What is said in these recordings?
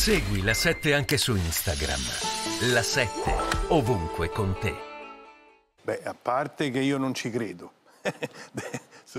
Segui la 7 anche su Instagram. La 7 ovunque con te. Beh, a parte che io non ci credo.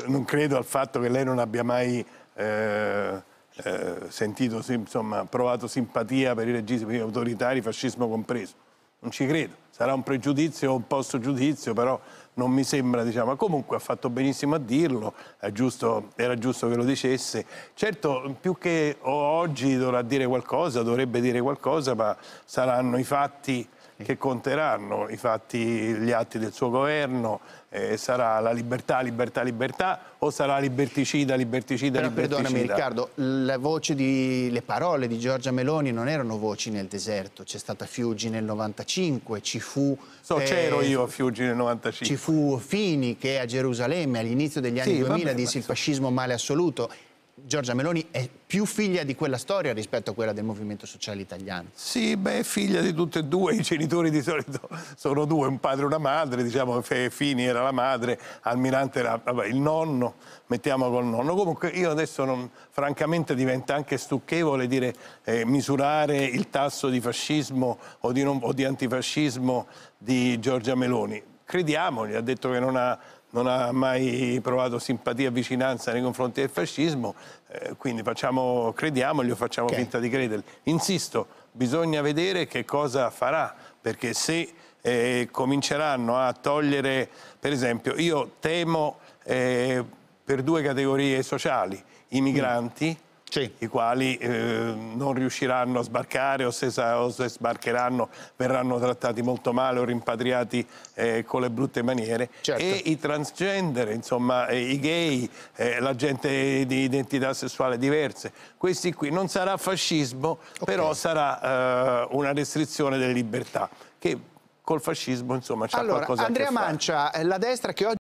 non credo al fatto che lei non abbia mai eh, eh, sentito, insomma, provato simpatia per i regimi autoritari, fascismo compreso. Non ci credo. Sarà un pregiudizio o un post giudizio, però non mi sembra, diciamo, comunque ha fatto benissimo a dirlo, giusto, era giusto che lo dicesse. Certo, più che oggi dovrà dire qualcosa, dovrebbe dire qualcosa, ma saranno i fatti che conteranno i fatti, gli atti del suo governo, eh, sarà la libertà, libertà, libertà o sarà liberticida, liberticida, Però liberticida? Perdonami Riccardo, la voce di, le parole di Giorgia Meloni non erano voci nel deserto, c'è stata Fiuggi nel 95, ci fu... So, eh, c'ero io a Fiuggi nel 95 fu Fini che a Gerusalemme all'inizio degli anni sì, 2000 vabbè, disse il fascismo male assoluto. Giorgia Meloni è più figlia di quella storia rispetto a quella del movimento sociale italiano. Sì, beh, è figlia di tutte e due, i genitori di solito sono due, un padre e una madre, diciamo che Fini era la madre, Almirante era vabbè, il nonno, mettiamo col nonno. Comunque io adesso non, francamente diventa anche stucchevole dire eh, misurare il tasso di fascismo o di, non, o di antifascismo di Giorgia Meloni crediamo, gli ha detto che non ha, non ha mai provato simpatia e vicinanza nei confronti del fascismo, eh, quindi facciamo, crediamogli o facciamo okay. finta di credergli. Insisto, bisogna vedere che cosa farà, perché se eh, cominceranno a togliere, per esempio, io temo eh, per due categorie sociali, i migranti... Mm sì. i quali eh, non riusciranno a sbarcare o se, o se, sbarcheranno verranno trattati molto male o rimpatriati eh, con le brutte maniere certo. e i transgender, insomma eh, i gay, eh, la gente di identità sessuale diverse, questi qui non sarà fascismo okay. però sarà eh, una restrizione delle libertà che col fascismo insomma c'è allora, qualcosa Andrea a che fare. Mancia, eh, la destra che oggi